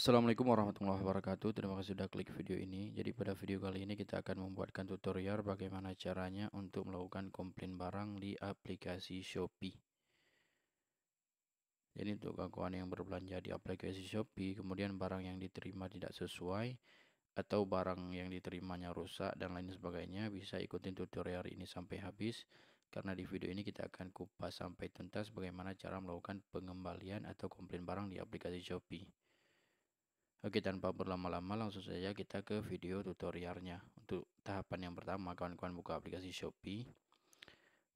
Assalamualaikum warahmatullahi wabarakatuh Terima kasih sudah klik video ini Jadi pada video kali ini kita akan membuatkan tutorial Bagaimana caranya untuk melakukan komplain barang di aplikasi Shopee Jadi untuk kawan yang berbelanja di aplikasi Shopee Kemudian barang yang diterima tidak sesuai Atau barang yang diterimanya rusak dan lain sebagainya Bisa ikutin tutorial ini sampai habis Karena di video ini kita akan kupas sampai tuntas Bagaimana cara melakukan pengembalian atau komplain barang di aplikasi Shopee Oke tanpa berlama-lama langsung saja kita ke video tutorialnya Untuk tahapan yang pertama kawan-kawan buka aplikasi Shopee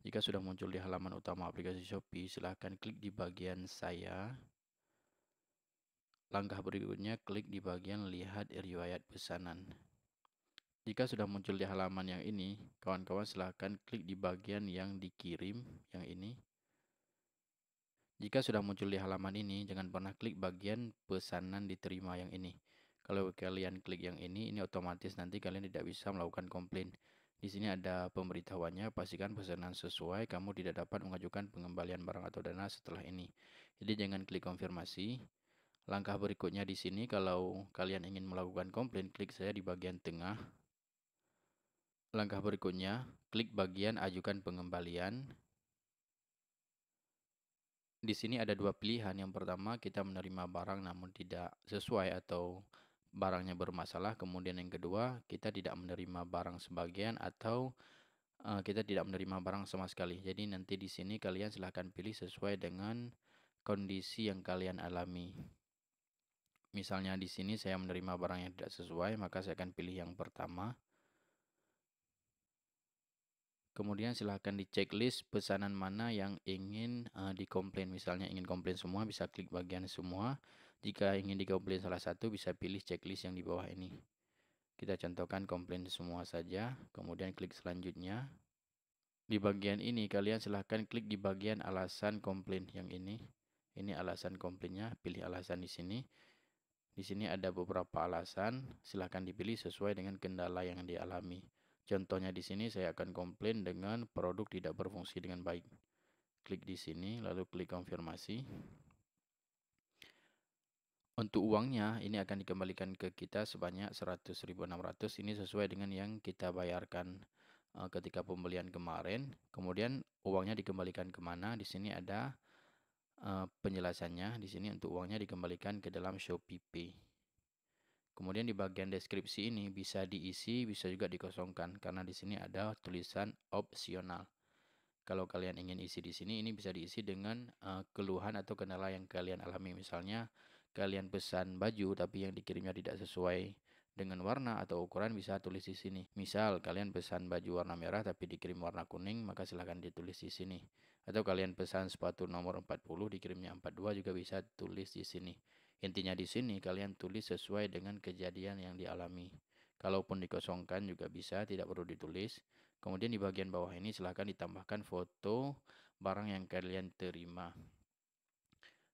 Jika sudah muncul di halaman utama aplikasi Shopee silahkan klik di bagian saya Langkah berikutnya klik di bagian lihat riwayat pesanan Jika sudah muncul di halaman yang ini kawan-kawan silahkan klik di bagian yang dikirim yang ini jika sudah muncul di halaman ini, jangan pernah klik bagian pesanan diterima yang ini. Kalau kalian klik yang ini, ini otomatis nanti kalian tidak bisa melakukan komplain. Di sini ada pemberitahuannya, pastikan pesanan sesuai, kamu tidak dapat mengajukan pengembalian barang atau dana setelah ini. Jadi jangan klik konfirmasi. Langkah berikutnya di sini, kalau kalian ingin melakukan komplain, klik saya di bagian tengah. Langkah berikutnya, klik bagian ajukan pengembalian di sini ada dua pilihan. Yang pertama, kita menerima barang namun tidak sesuai atau barangnya bermasalah. Kemudian yang kedua, kita tidak menerima barang sebagian atau uh, kita tidak menerima barang sama sekali. Jadi nanti di sini kalian silahkan pilih sesuai dengan kondisi yang kalian alami. Misalnya di sini saya menerima barang yang tidak sesuai, maka saya akan pilih yang pertama. Kemudian silahkan di checklist pesanan mana yang ingin uh, dikomplain. Misalnya ingin komplain semua bisa klik bagian semua. Jika ingin dikomplain salah satu bisa pilih checklist yang di bawah ini. Kita contohkan komplain semua saja. Kemudian klik selanjutnya. Di bagian ini kalian silahkan klik di bagian alasan komplain yang ini. Ini alasan komplainnya. Pilih alasan di sini. Di sini ada beberapa alasan. Silahkan dipilih sesuai dengan kendala yang dialami. Contohnya di sini saya akan komplain dengan produk tidak berfungsi dengan baik. Klik di sini, lalu klik konfirmasi. Untuk uangnya, ini akan dikembalikan ke kita sebanyak 100.600. Ini sesuai dengan yang kita bayarkan eh, ketika pembelian kemarin. Kemudian uangnya dikembalikan kemana? Di sini ada eh, penjelasannya. Di sini untuk uangnya dikembalikan ke dalam Shopee Pay. Kemudian di bagian deskripsi ini bisa diisi, bisa juga dikosongkan karena di sini ada tulisan opsional. Kalau kalian ingin isi di sini, ini bisa diisi dengan uh, keluhan atau kendala yang kalian alami. Misalnya, kalian pesan baju tapi yang dikirimnya tidak sesuai dengan warna atau ukuran bisa tulis di sini. Misal kalian pesan baju warna merah tapi dikirim warna kuning, maka silahkan ditulis di sini. Atau kalian pesan sepatu nomor 40 dikirimnya 42 juga bisa tulis di sini. Intinya di sini kalian tulis sesuai dengan kejadian yang dialami. Kalaupun dikosongkan juga bisa, tidak perlu ditulis. Kemudian di bagian bawah ini silahkan ditambahkan foto barang yang kalian terima.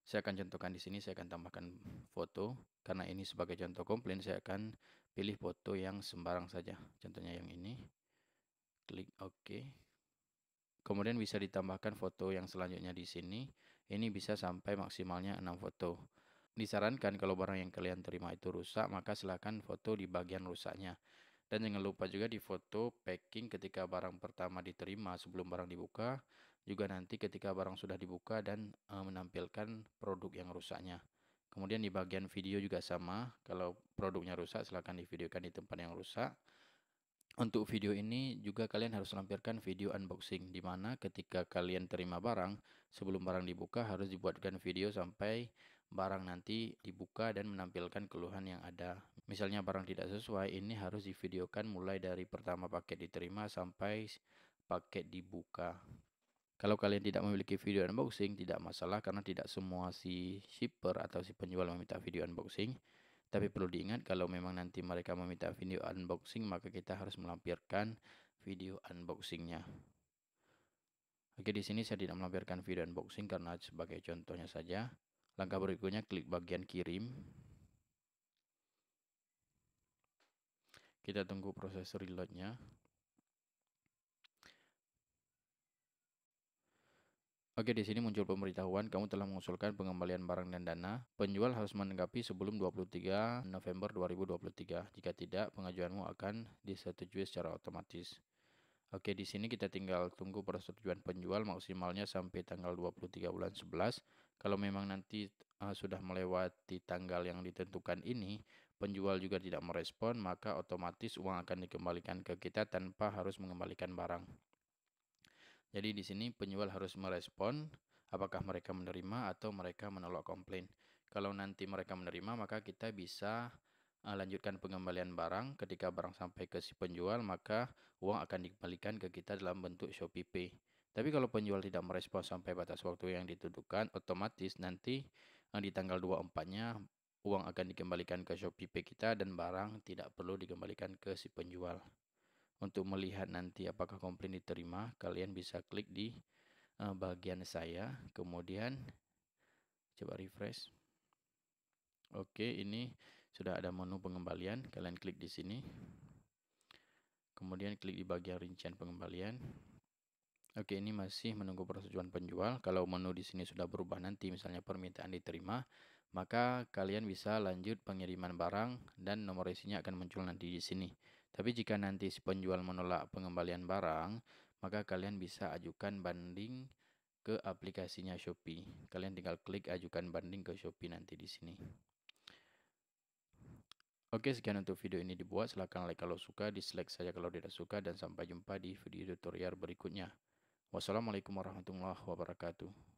Saya akan contohkan di sini, saya akan tambahkan foto. Karena ini sebagai contoh komplain, saya akan pilih foto yang sembarang saja. Contohnya yang ini. Klik OK. Kemudian bisa ditambahkan foto yang selanjutnya di sini. Ini bisa sampai maksimalnya 6 foto. Disarankan kalau barang yang kalian terima itu rusak, maka silakan foto di bagian rusaknya. Dan jangan lupa juga di foto packing ketika barang pertama diterima sebelum barang dibuka, juga nanti ketika barang sudah dibuka dan e, menampilkan produk yang rusaknya. Kemudian di bagian video juga sama, kalau produknya rusak silahkan videokan di tempat yang rusak. Untuk video ini juga kalian harus lampirkan video unboxing di mana ketika kalian terima barang sebelum barang dibuka harus dibuatkan video sampai barang nanti dibuka dan menampilkan keluhan yang ada. Misalnya barang tidak sesuai ini harus divideokan mulai dari pertama paket diterima sampai paket dibuka. Kalau kalian tidak memiliki video unboxing tidak masalah karena tidak semua si shipper atau si penjual meminta video unboxing. Tapi perlu diingat kalau memang nanti mereka meminta video unboxing maka kita harus melampirkan video unboxingnya. Oke di sini saya tidak melampirkan video unboxing karena sebagai contohnya saja. Langkah berikutnya klik bagian kirim. Kita tunggu proses reloadnya. Oke, di sini muncul pemberitahuan kamu telah mengusulkan pengembalian barang dan dana. Penjual harus menanggapi sebelum 23 November 2023. Jika tidak, pengajuanmu akan disetujui secara otomatis. Oke, di sini kita tinggal tunggu persetujuan penjual maksimalnya sampai tanggal 23 bulan 11. Kalau memang nanti uh, sudah melewati tanggal yang ditentukan ini, penjual juga tidak merespon, maka otomatis uang akan dikembalikan ke kita tanpa harus mengembalikan barang. Jadi di sini penjual harus merespon apakah mereka menerima atau mereka menolak komplain. Kalau nanti mereka menerima, maka kita bisa eh, lanjutkan pengembalian barang. Ketika barang sampai ke si penjual, maka uang akan dikembalikan ke kita dalam bentuk Shopee Pay. Tapi kalau penjual tidak merespon sampai batas waktu yang ditentukan, otomatis nanti eh, di tanggal 24-nya uang akan dikembalikan ke Shopee Pay kita dan barang tidak perlu dikembalikan ke si penjual. Untuk melihat nanti apakah komplain diterima, kalian bisa klik di uh, bagian saya. Kemudian coba refresh. Oke, ini sudah ada menu pengembalian. Kalian klik di sini. Kemudian klik di bagian rincian pengembalian. Oke, ini masih menunggu persetujuan penjual. Kalau menu di sini sudah berubah nanti, misalnya permintaan diterima, maka kalian bisa lanjut pengiriman barang dan nomor isinya akan muncul nanti di sini. Tapi jika nanti si penjual menolak pengembalian barang, maka kalian bisa ajukan banding ke aplikasinya Shopee. Kalian tinggal klik ajukan banding ke Shopee nanti di sini. Oke, sekian untuk video ini dibuat. Silahkan like kalau suka, dislike saja kalau tidak suka, dan sampai jumpa di video tutorial berikutnya. Wassalamualaikum warahmatullahi wabarakatuh.